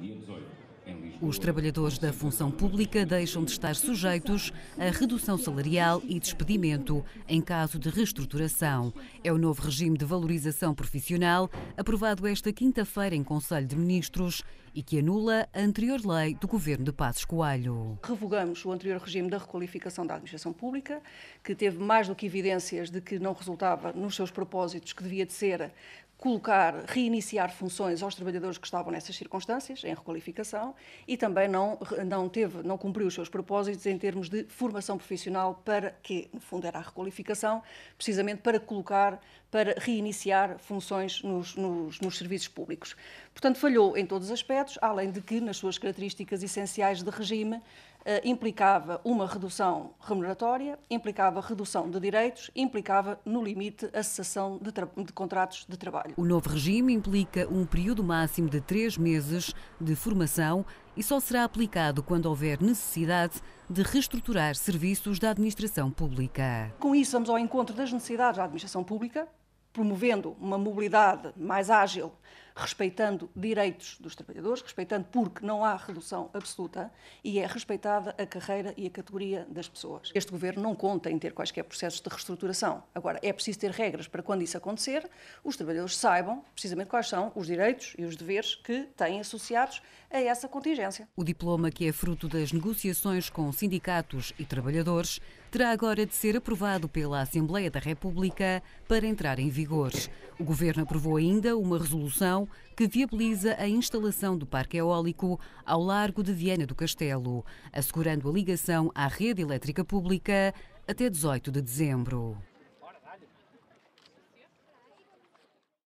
dia 18. Os trabalhadores da função pública deixam de estar sujeitos a redução salarial e despedimento em caso de reestruturação. É o novo regime de valorização profissional aprovado esta quinta-feira em Conselho de Ministros e que anula a anterior lei do governo de Passos Coelho. Revogamos o anterior regime da requalificação da administração pública, que teve mais do que evidências de que não resultava nos seus propósitos que devia de ser colocar, reiniciar funções aos trabalhadores que estavam nessas circunstâncias, em requalificação, e também não, não teve, não cumpriu os seus propósitos em termos de formação profissional para que, no fundo, era a requalificação, precisamente para colocar, para reiniciar funções nos, nos, nos serviços públicos. Portanto, falhou em todos os aspectos, projetos, além de que, nas suas características essenciais de regime, eh, implicava uma redução remuneratória, implicava redução de direitos, implicava, no limite, a cessação de, de, contratos de trabalho. O novo regime implica um período máximo de três meses de formação e só será aplicado quando houver necessidade de reestruturar serviços da administração pública. Com isso, vamos ao encontro das necessidades da administração pública, promovendo uma mobilidade mais ágil respeitando direitos dos trabalhadores, respeitando porque não há redução absoluta e é respeitada a carreira e a categoria das pessoas. Este governo não conta em ter quaisquer processos de reestruturação. Agora, é preciso ter regras para quando isso acontecer, os trabalhadores saibam precisamente quais são os direitos e os deveres que têm associados a essa contingência. O diploma que é fruto das negociações com sindicatos e trabalhadores terá agora de ser aprovado pela Assembleia da República para entrar em vigor. O governo aprovou ainda uma resolução que viabiliza a instalação do parque eólico ao largo de Viena do Castelo, assegurando a ligação à rede elétrica pública até 18 de dezembro.